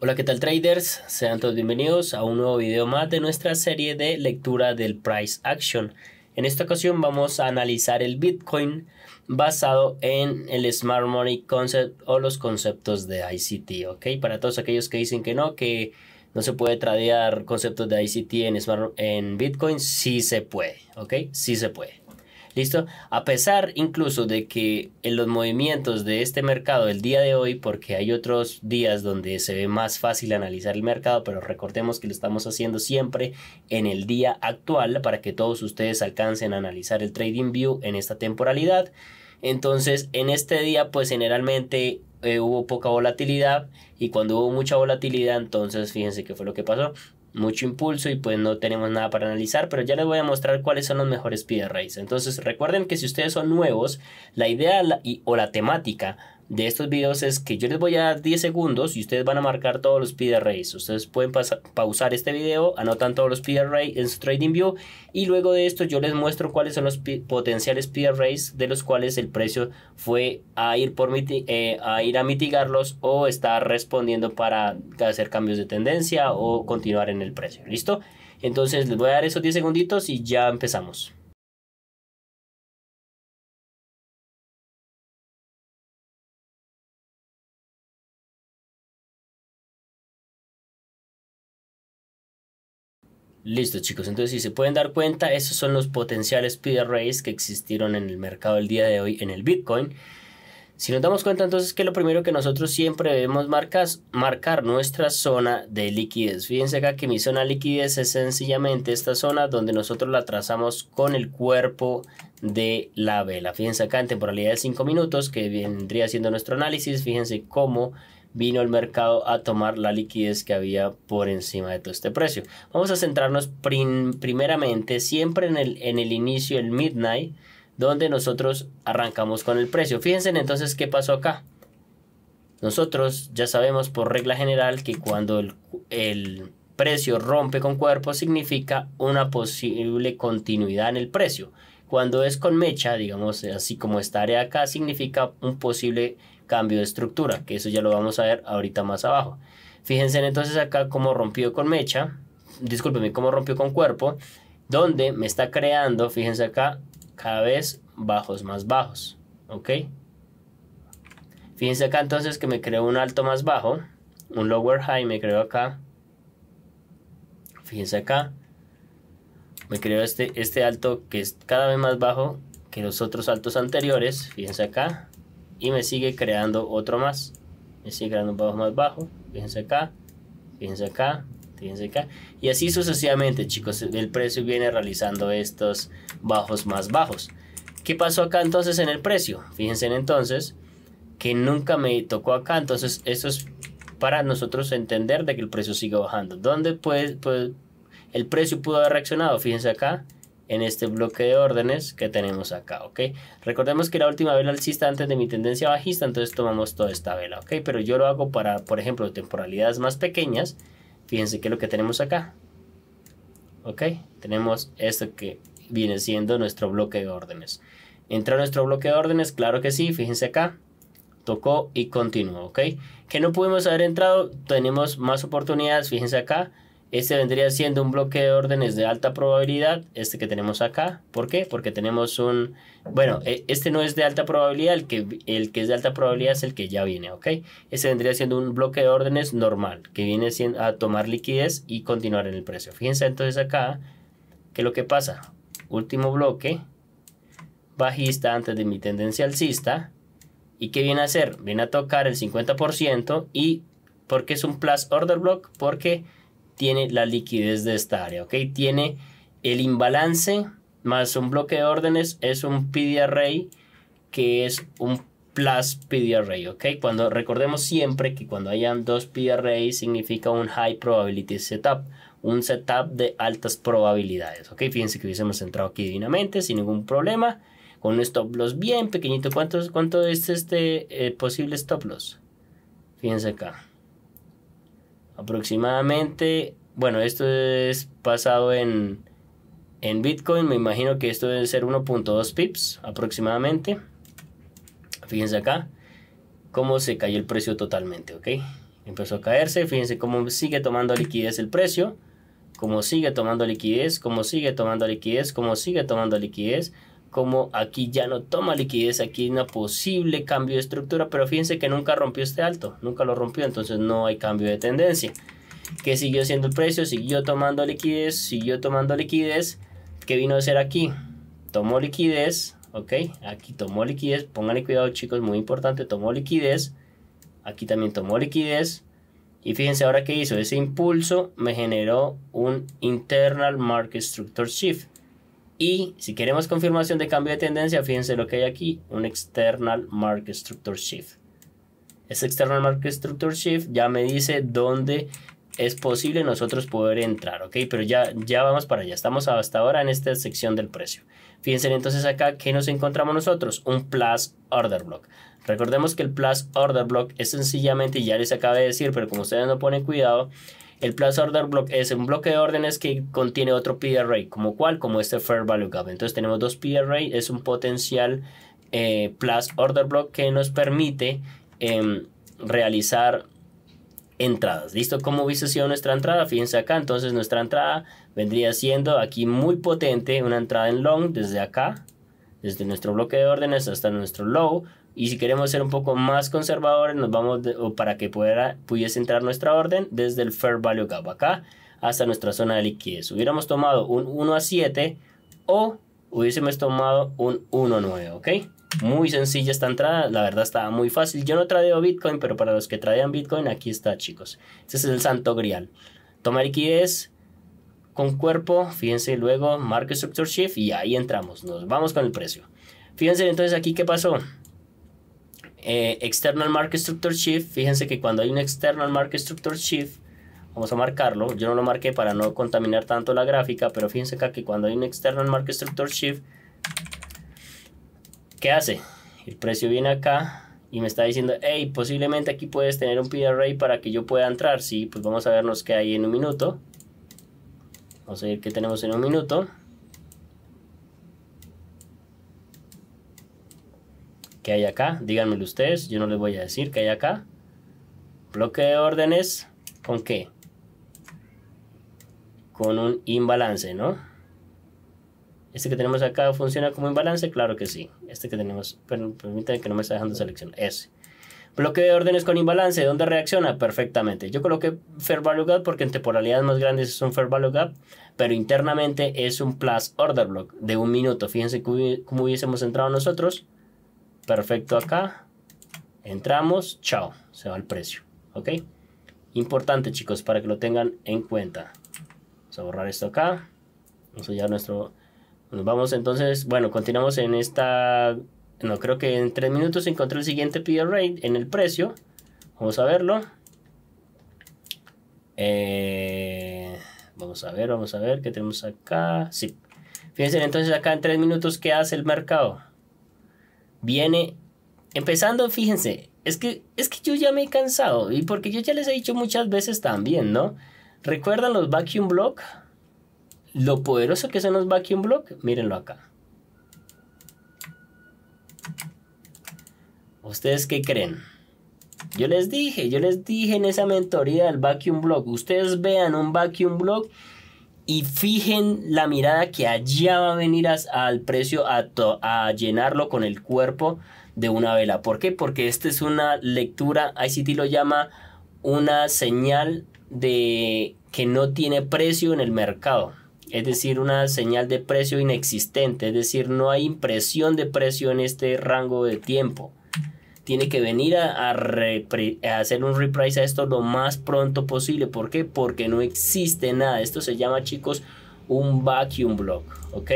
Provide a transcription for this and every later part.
Hola, ¿qué tal traders? Sean todos bienvenidos a un nuevo video más de nuestra serie de lectura del price action. En esta ocasión vamos a analizar el Bitcoin basado en el Smart Money Concept o los conceptos de ICT, ¿ok? Para todos aquellos que dicen que no, que no se puede tradear conceptos de ICT en, Smart, en Bitcoin, sí se puede, ¿ok? Sí se puede. ¿Listo? A pesar incluso de que en los movimientos de este mercado el día de hoy, porque hay otros días donde se ve más fácil analizar el mercado, pero recordemos que lo estamos haciendo siempre en el día actual para que todos ustedes alcancen a analizar el Trading View en esta temporalidad. Entonces, en este día, pues generalmente eh, hubo poca volatilidad y cuando hubo mucha volatilidad, entonces fíjense qué fue lo que pasó mucho impulso y pues no tenemos nada para analizar, pero ya les voy a mostrar cuáles son los mejores PDRs... Entonces recuerden que si ustedes son nuevos, la idea y, o la temática de estos videos es que yo les voy a dar 10 segundos y ustedes van a marcar todos los PID Ustedes pueden pausar este video, anotan todos los PID en su view y luego de esto yo les muestro cuáles son los potenciales PID de los cuales el precio fue a ir, por eh, a, ir a mitigarlos o está respondiendo para hacer cambios de tendencia o continuar en el precio. ¿Listo? Entonces les voy a dar esos 10 segunditos y ya empezamos. Listo chicos, entonces si se pueden dar cuenta, esos son los potenciales PRAs que existieron en el mercado el día de hoy en el Bitcoin. Si nos damos cuenta entonces que lo primero que nosotros siempre debemos marcas, marcar nuestra zona de liquidez. Fíjense acá que mi zona de liquidez es sencillamente esta zona donde nosotros la trazamos con el cuerpo de la vela. Fíjense acá en temporalidad de 5 minutos que vendría siendo nuestro análisis. Fíjense cómo vino el mercado a tomar la liquidez que había por encima de todo este precio. Vamos a centrarnos primeramente siempre en el, inicio, el midnight, donde nosotros arrancamos con el precio. Fíjense entonces qué pasó acá. Nosotros ya sabemos por regla general que cuando el, el precio rompe con cuerpo significa una posible continuidad en el precio. Cuando es con mecha, digamos, así como esta área acá, significa un posible cambio de estructura, que eso ya lo vamos a ver ahorita más abajo. Fíjense entonces acá cómo rompió con mecha, discúlpeme, cómo rompió con cuerpo, donde me está creando, fíjense acá, cada vez bajos más bajos, ¿ok? Fíjense acá entonces que me creó un alto más bajo, un lower high me creó acá, fíjense acá, me creó este, este alto que es cada vez más bajo que los otros altos anteriores, fíjense acá, y me sigue creando otro más, me sigue creando un bajo más bajo, fíjense acá, fíjense acá, fíjense acá, y así sucesivamente chicos, el precio viene realizando estos bajos más bajos. ¿Qué pasó acá entonces en el precio? Fíjense entonces que nunca me tocó acá, entonces eso es para nosotros entender de que el precio sigue bajando. ¿Dónde puede el precio pudo haber reaccionado, fíjense acá, en este bloque de órdenes que tenemos acá, ¿ok? Recordemos que la última vela alcista antes de mi tendencia bajista, entonces tomamos toda esta vela, ¿ok? Pero yo lo hago para, por ejemplo, temporalidades más pequeñas. Fíjense que lo que tenemos acá, ¿ok? Tenemos esto que viene siendo nuestro bloque de órdenes. ¿Entra nuestro bloque de órdenes? Claro que sí, fíjense acá. Tocó y continuó, ¿ok? Que no pudimos haber entrado, tenemos más oportunidades, fíjense acá este vendría siendo un bloque de órdenes de alta probabilidad, este que tenemos acá. ¿Por qué? Porque tenemos un... Bueno, e, este no es de alta probabilidad, el que, el que es de alta probabilidad es el que ya viene, ¿ok? Este vendría siendo un bloque de órdenes normal, que viene a tomar liquidez y continuar en el precio. Fíjense entonces acá, que lo que pasa? Último bloque, bajista antes de mi tendencia alcista. ¿Y qué viene a hacer? Viene a tocar el 50% y... ¿Por qué es un plus order block? Porque tiene la liquidez de esta área, ¿ok? Tiene el imbalance más un bloque de órdenes, es un PD que es un plus PD ¿ok? Cuando recordemos siempre que cuando hayan dos PD significa un high probability setup, un setup de altas probabilidades, ¿ok? Fíjense que hubiésemos entrado aquí divinamente sin ningún problema, con un stop loss bien pequeñito. ¿Cuánto, cuánto es este eh, posible stop loss? Fíjense acá. Aproximadamente, bueno, esto es pasado en, en Bitcoin, me imagino que esto debe ser 1.2 pips aproximadamente. Fíjense acá cómo se cayó el precio totalmente, ¿ok? Empezó a caerse, fíjense cómo sigue tomando liquidez el precio, como sigue tomando liquidez, cómo sigue tomando liquidez, cómo sigue tomando liquidez. Cómo sigue tomando liquidez como aquí ya no toma liquidez, aquí hay un posible cambio de estructura, pero fíjense que nunca rompió este alto, nunca lo rompió, entonces no hay cambio de tendencia. Que siguió siendo el precio, siguió tomando liquidez, siguió tomando liquidez, ¿qué vino a ser aquí? Tomó liquidez, ok, aquí tomó liquidez, pónganle cuidado chicos, muy importante, tomó liquidez, aquí también tomó liquidez, y fíjense ahora qué hizo, ese impulso me generó un internal market structure shift y si queremos confirmación de cambio de tendencia, fíjense lo que hay aquí, un external market structure shift. Este external market structure shift ya me dice dónde es posible nosotros poder entrar, ¿ok? Pero ya, ya vamos para allá, estamos hasta ahora en esta sección del precio. Fíjense entonces acá que nos encontramos nosotros, un plus order block. Recordemos que el plus order block es sencillamente, ya les acabo de decir, pero como ustedes no ponen cuidado, el Plus Order Block es un bloque de órdenes que contiene otro PID como cual, como este Fair Value Gap. Entonces tenemos dos PID array, es un potencial eh, Plus Order Block que nos permite em, realizar entradas. ¿Listo? ¿Cómo hubiese sido nuestra entrada? Fíjense acá, entonces nuestra entrada vendría siendo aquí muy potente, una entrada en long desde acá, desde nuestro bloque de órdenes hasta nuestro low, y si queremos ser un poco más conservadores, nos vamos para que pudiese entrar nuestra orden desde el Fair Value Gap acá hasta nuestra zona de liquidez. Hubiéramos tomado un 1 a 7 o hubiésemos tomado un 1 a 9, ¿ok? Muy sencilla esta entrada, la verdad estaba muy fácil. Yo no tradeo Bitcoin, pero para los que tradean Bitcoin, aquí está, chicos. Este es el santo grial. Toma liquidez con cuerpo, fíjense luego Market Structure Shift y ahí entramos, nos vamos con el precio. Fíjense entonces aquí qué pasó. Eh, external Market Structure Shift, fíjense que cuando hay un External Market Structure Shift, vamos a marcarlo, yo no lo marqué para no contaminar tanto la gráfica, pero fíjense acá que cuando hay un External Market Structure Shift, ¿qué hace? El precio viene acá y me está diciendo, hey, posiblemente aquí puedes tener un PRA para que yo pueda entrar. Sí, pues vamos a vernos qué hay en un minuto. Vamos a ver qué tenemos en un minuto. ¿Qué hay acá? Díganmelo ustedes, yo no les voy a decir que hay acá. Bloque de órdenes, ¿con qué? Con un imbalance, ¿no? Este que tenemos acá funciona como imbalance, claro que sí. Este que tenemos, permítanme que no me está dejando seleccionar, ese. Bloque de órdenes con imbalance, ¿dónde reacciona? Perfectamente. Yo coloqué fair value gap porque en temporalidades más grandes es un fair value gap, pero internamente es un plus order block de un minuto. Fíjense cómo hubiésemos entrado nosotros Perfecto acá. Entramos. Chao. Se va el precio. ¿Ok? Importante, chicos, para que lo tengan en cuenta. Vamos a borrar esto acá. a ya nuestro... Nos vamos entonces... Bueno, continuamos en esta... No, creo que en tres minutos encontré el siguiente PR en el precio. Vamos a verlo. Eh, vamos a ver, vamos a ver qué tenemos acá. Sí. Fíjense entonces acá en tres minutos qué hace el mercado viene empezando, fíjense, es que, es que yo ya me he cansado y porque yo ya les he dicho muchas veces también, ¿no? ¿Recuerdan los vacuum block? Lo poderoso que son los vacuum block, mírenlo acá. ¿Ustedes qué creen? Yo les dije, yo les dije en esa mentoría del vacuum block, ustedes vean un vacuum block y fijen la mirada que allá va a venir al precio a, a, llenarlo con el cuerpo de una vela. ¿Por qué? Porque esta es una lectura, ICT lo llama una señal de que no tiene precio en el mercado. Es decir, una señal de precio inexistente, es decir, no hay impresión de precio en este rango de tiempo tiene que venir a, hacer un reprise a esto lo más pronto posible. ¿Por qué? Porque no existe nada. Esto se llama, chicos, un vacuum block, ¿ok?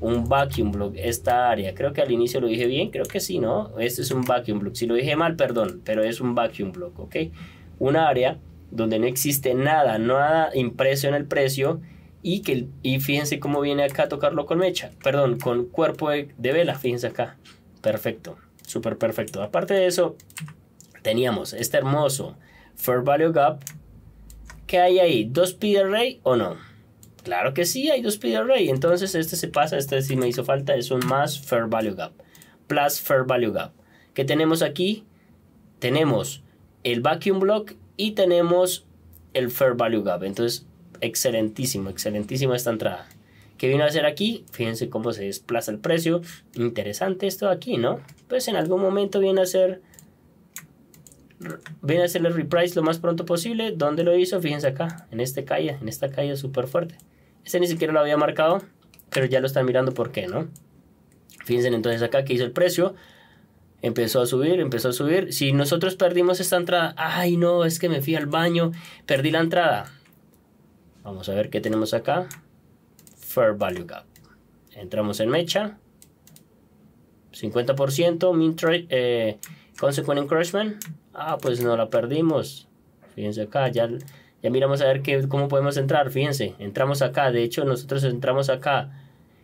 Un vacuum block, esta área. Creo que al inicio lo dije bien, creo que sí, ¿no? Este es un vacuum block. Si lo dije mal, perdón, pero es un vacuum block, ¿ok? Un área donde no existe nada, nada impreso en el precio y que y fíjense cómo viene acá a tocarlo con mecha, perdón, con cuerpo de vela, fíjense acá, perfecto súper perfecto. Aparte de eso, teníamos este hermoso Fair Value Gap. ¿Qué hay ahí? ¿Dos P o no? Claro que sí, hay dos PDRay. Entonces este se pasa, este sí me hizo falta es un más Fair Value Gap. Plus Fair Value Gap. ¿Qué tenemos aquí? Tenemos el Vacuum Block y tenemos el Fair Value Gap. Entonces, excelentísimo, excelentísimo esta entrada. ¿Qué vino a hacer aquí? Fíjense cómo se desplaza el precio. Interesante esto aquí, ¿no? Pues en algún momento viene a hacer... Viene a hacer el reprice lo más pronto posible. ¿Dónde lo hizo? Fíjense acá, en esta calle, en esta calle súper fuerte. Este ni siquiera lo había marcado, pero ya lo están mirando por qué, ¿no? Fíjense entonces acá que hizo el precio. Empezó a subir, empezó a subir. Si nosotros perdimos esta entrada, ay no, es que me fui al baño, perdí la entrada. Vamos a ver qué tenemos acá. Fair Value Gap. Entramos en mecha. 50%, mean eh, Consequent Encroachment. Ah, pues no la perdimos. Fíjense acá, ya, ya miramos a ver qué, cómo podemos entrar. Fíjense, entramos acá. De hecho, nosotros entramos acá.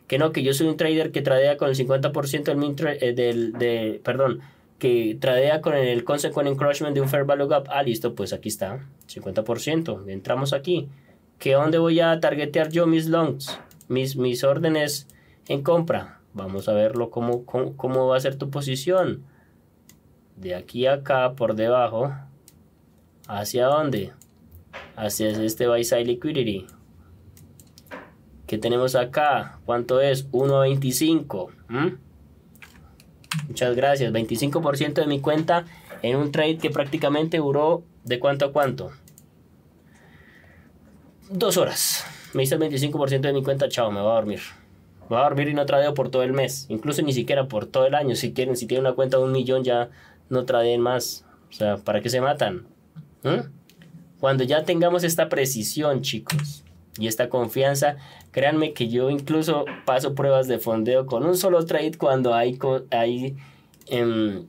Que no, que yo soy un trader que tradea con el 50% del, mean eh, del de, perdón, que tradea con el consequent encroachment de un fair value gap. Ah, listo, pues aquí está, 50%. Entramos aquí. ¿Qué dónde voy a targetear yo mis longs? mis, órdenes en compra. Vamos a verlo cómo, va a ser tu posición. De aquí a acá, por debajo, ¿hacia dónde? Hacia este buy side liquidity. que tenemos acá? ¿Cuánto es? 1.25. Muchas gracias. 25% de mi cuenta en un trade que prácticamente duró de cuánto a cuánto. Dos horas me hice el 25% de mi cuenta, chao, me va a dormir. va voy a dormir y no tradeo por todo el mes, incluso ni siquiera por todo el año. Si quieren, si tienen una cuenta de un millón, ya no tradeen más. O sea, ¿para qué se matan? ¿Mm? Cuando ya tengamos esta precisión, chicos, y esta confianza, créanme que yo incluso paso pruebas de fondeo con un solo trade cuando hay, hay em,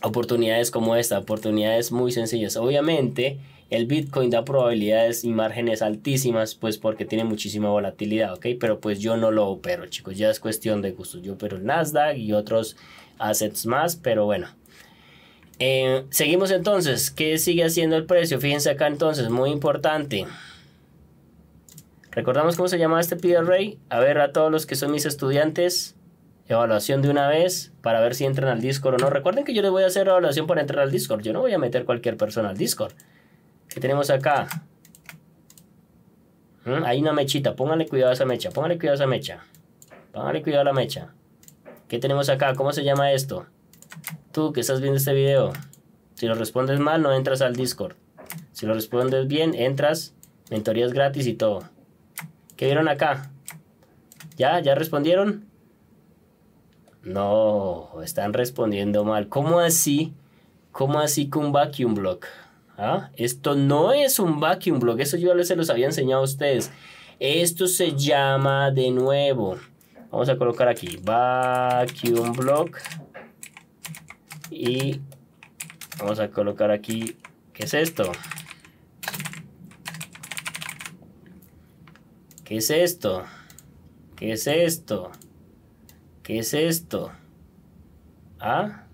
oportunidades como esta, oportunidades muy sencillas. Obviamente, el Bitcoin da probabilidades y márgenes altísimas, pues porque tiene muchísima volatilidad, ¿ok? Pero pues yo no lo opero, chicos, ya es cuestión de gusto. Yo opero el Nasdaq y otros assets más, pero bueno. Eh, seguimos entonces, ¿qué sigue haciendo el precio? Fíjense acá entonces, muy importante. ¿Recordamos cómo se llama este PRA? A ver, a todos los que son mis estudiantes, evaluación de una vez para ver si entran al Discord o no. Recuerden que yo les voy a hacer evaluación para entrar al Discord. Yo no voy a meter cualquier persona al Discord. ¿Qué tenemos acá? ¿Mm? Hay una mechita. Póngale cuidado a esa mecha. Póngale cuidado a esa mecha. Póngale cuidado a la mecha. ¿Qué tenemos acá? ¿Cómo se llama esto? Tú que estás viendo este video. Si lo respondes mal, no entras al Discord. Si lo respondes bien, entras. Mentorías gratis y todo. ¿Qué vieron acá? ¿Ya? ¿Ya respondieron? No, están respondiendo mal. ¿Cómo así? ¿Cómo así con un vacuum block? ¿Ah? Esto no es un vacuum block, eso yo les se los había enseñado a ustedes. Esto se llama de nuevo. Vamos a colocar aquí vacuum block. Y vamos a colocar aquí, ¿qué es esto? ¿Qué es esto? ¿Qué es esto? ¿Qué es esto? ¿Ah?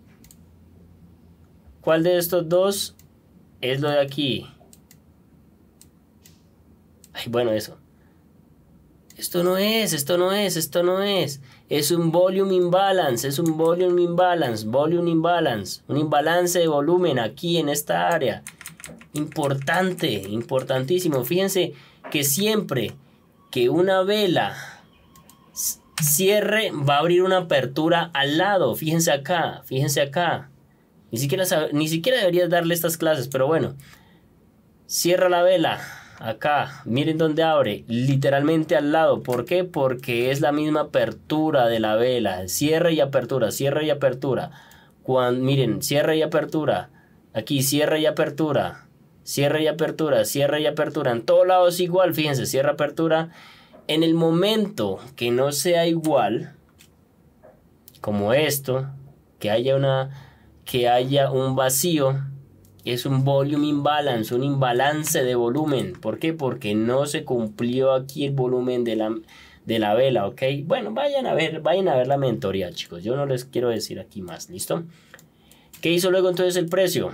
¿Cuál de estos dos es lo de aquí. Ay, bueno, eso. Esto no es, esto no es, esto no es. Es un volume imbalance, es un volume imbalance, volume imbalance, un imbalance de volumen aquí en esta área. Importante, importantísimo. Fíjense que siempre que una vela cierre va a abrir una apertura al lado. Fíjense acá, fíjense acá. Ni siquiera, ni siquiera deberías darle estas clases, pero bueno. Cierra la vela. Acá, miren dónde abre, literalmente al lado. ¿Por qué? Porque es la misma apertura de la vela. Cierre y apertura, cierre y apertura. Cuando, miren, cierre y apertura. Aquí, cierre y apertura. Cierre y apertura, cierre y apertura. En todos lados igual, fíjense, cierre, apertura. En el momento que no sea igual, como esto, que haya una que haya un vacío es un volume imbalance, un imbalance de volumen. ¿Por qué? Porque no se cumplió aquí el volumen de la, de la vela, ¿ok? Bueno, vayan a ver, vayan a ver la mentoría, chicos. Yo no les quiero decir aquí más, ¿listo? ¿Qué hizo luego entonces el precio?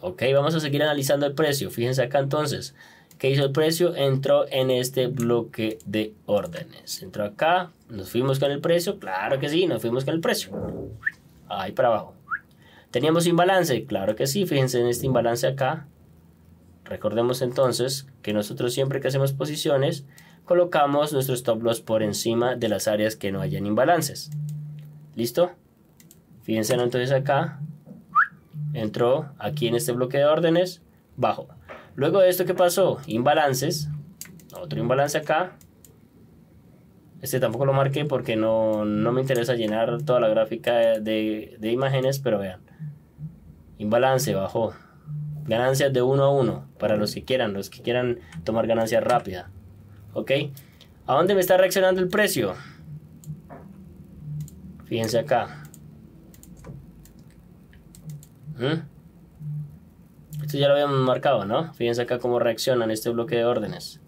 Ok, vamos a seguir analizando el precio. Fíjense acá entonces. ¿Qué hizo el precio? Entró en este bloque de órdenes. Entró acá, nos fuimos con el precio. Claro que sí, nos fuimos con el precio ahí para abajo. ¿Teníamos imbalance? Claro que sí, fíjense en este imbalance acá. Recordemos entonces que nosotros siempre que hacemos posiciones, colocamos nuestros stop loss por encima de las áreas que no hayan imbalances. ¿Listo? Fíjense entonces acá, entró aquí en este bloque de órdenes, bajo. Luego de esto, ¿qué pasó? Imbalances, otro imbalance acá, este tampoco lo marqué porque no, me interesa llenar toda la gráfica de, imágenes, pero vean. Imbalance bajó. Ganancias de 1 a 1 para los que quieran, los que quieran tomar ganancias rápida. ¿Ok? ¿A dónde me está reaccionando el precio? Fíjense acá. ¿Mm? Esto ya lo habíamos marcado, ¿no? Fíjense acá cómo reaccionan este bloque de órdenes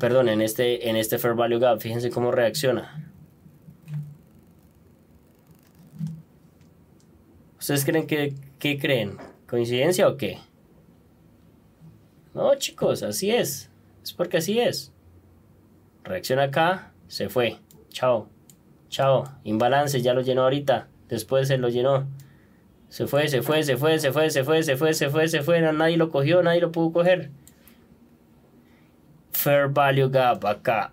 perdón, en este, en este Fair Value Gap. Fíjense cómo reacciona. ¿Ustedes creen que, creen? ¿Coincidencia o qué? No, chicos, así es. Es porque así es. Reacciona acá, se fue. Chao. Chao. Imbalance, ya lo llenó ahorita. Después se lo llenó. Se fue, se fue, se fue, se fue, se fue, se fue, se fue, se fue, se fue. Nadie lo cogió, nadie lo pudo coger. Fair Value Gap acá.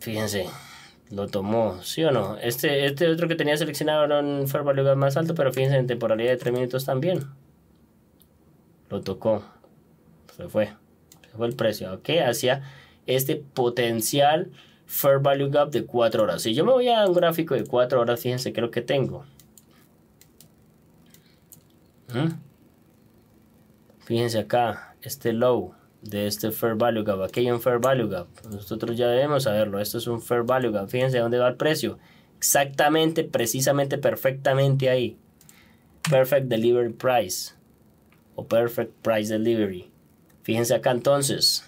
Fíjense, lo tomó, ¿sí o no? Este, este otro que tenía seleccionado era un Fair Value Gap más alto, pero fíjense en temporalidad de 3 minutos también. Lo tocó. Se fue. Se fue el precio, ¿ok? Hacia este potencial Fair Value Gap de 4 horas. Si yo me voy a un gráfico de 4 horas, fíjense qué es lo que tengo. ¿Mm? Fíjense acá, este low de este Fair Value Gap. Aquí hay un Fair Value Gap. Nosotros ya debemos saberlo. Esto es un Fair Value Gap. Fíjense dónde va el precio. Exactamente, precisamente, perfectamente ahí. Perfect Delivery Price. O Perfect Price Delivery. Fíjense acá entonces.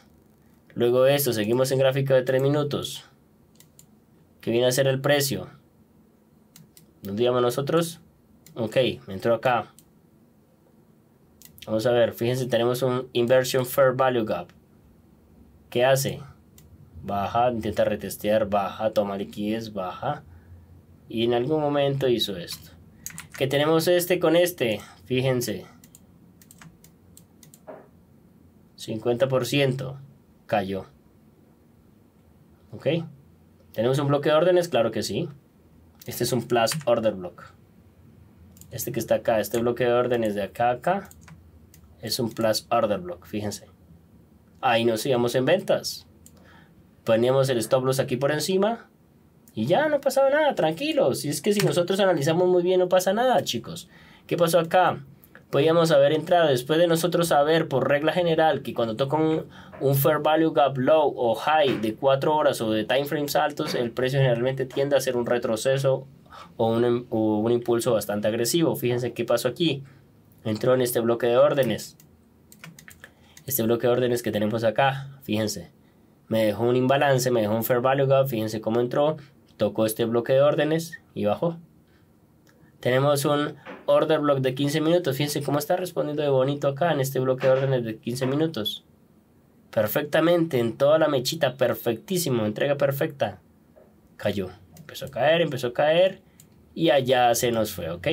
Luego de esto, seguimos en gráfico de 3 minutos. qué viene a ser el precio? ¿Dónde íbamos nosotros? Ok, me entró acá. Vamos a ver, fíjense, tenemos un Inversion Fair Value Gap. ¿Qué hace? Baja, intenta retestear, baja, toma liquidez, baja. Y en algún momento hizo esto. Que tenemos este con este, fíjense. 50% cayó. ¿Ok? ¿Tenemos un bloque de órdenes? Claro que sí. Este es un plus order block. Este que está acá, este bloque de órdenes de acá a acá es un plus order block, fíjense. Ahí nos íbamos en ventas. Poníamos el stop loss aquí por encima y ya no pasaba nada, tranquilos. Y es que si nosotros analizamos muy bien no pasa nada, chicos. ¿Qué pasó acá? Podíamos haber entrado después de nosotros saber por regla general que cuando toca un, fair value gap low o high de 4 horas o de time frames altos, el precio generalmente tiende a ser un retroceso o un, o un impulso bastante agresivo. Fíjense qué pasó aquí entró en este bloque de órdenes. Este bloque de órdenes que tenemos acá, fíjense, me dejó un imbalance, me dejó un fair value gap, fíjense cómo entró, tocó este bloque de órdenes y bajó. Tenemos un order block de 15 minutos, fíjense cómo está respondiendo de bonito acá en este bloque de órdenes de 15 minutos. Perfectamente, en toda la mechita, perfectísimo, entrega perfecta. Cayó, empezó a caer, empezó a caer y allá se nos fue, ¿ok?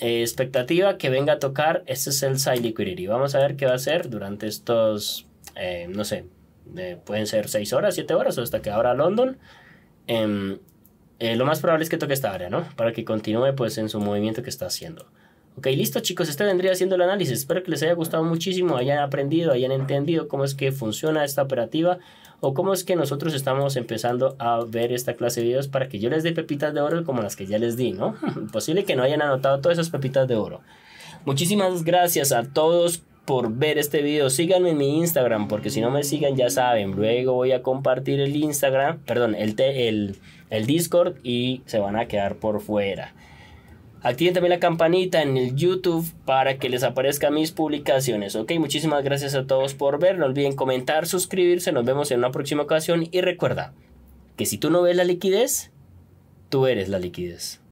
Eh, expectativa que venga a tocar, este es el Side Liquidity. Vamos a ver qué va a hacer durante estos, eh, no sé, eh, pueden ser 6 horas, 7 horas o hasta que ahora London. Em, lo más probable es que toque esta área, ¿no? Para que continúe pues en su movimiento que está haciendo. Ok, listo chicos, este vendría haciendo el análisis. Espero que les haya gustado muchísimo, hayan aprendido, hayan entendido cómo es que funciona esta operativa o cómo es que nosotros estamos empezando a ver esta clase de videos para que yo les dé pepitas de oro como las que ya les di, ¿no? Posible que no hayan anotado todas esas pepitas de oro. Muchísimas gracias a todos por ver este video. Síganme en mi Instagram, porque si no me siguen ya saben. Luego voy a compartir el Instagram, perdón, el, el, el Discord y se van a quedar por fuera. Activen también la campanita en el YouTube para que les aparezcan mis publicaciones. Ok, muchísimas gracias a todos por ver. No olviden comentar, suscribirse. Nos vemos en una próxima ocasión. Y recuerda que si tú no ves la liquidez, tú eres la liquidez.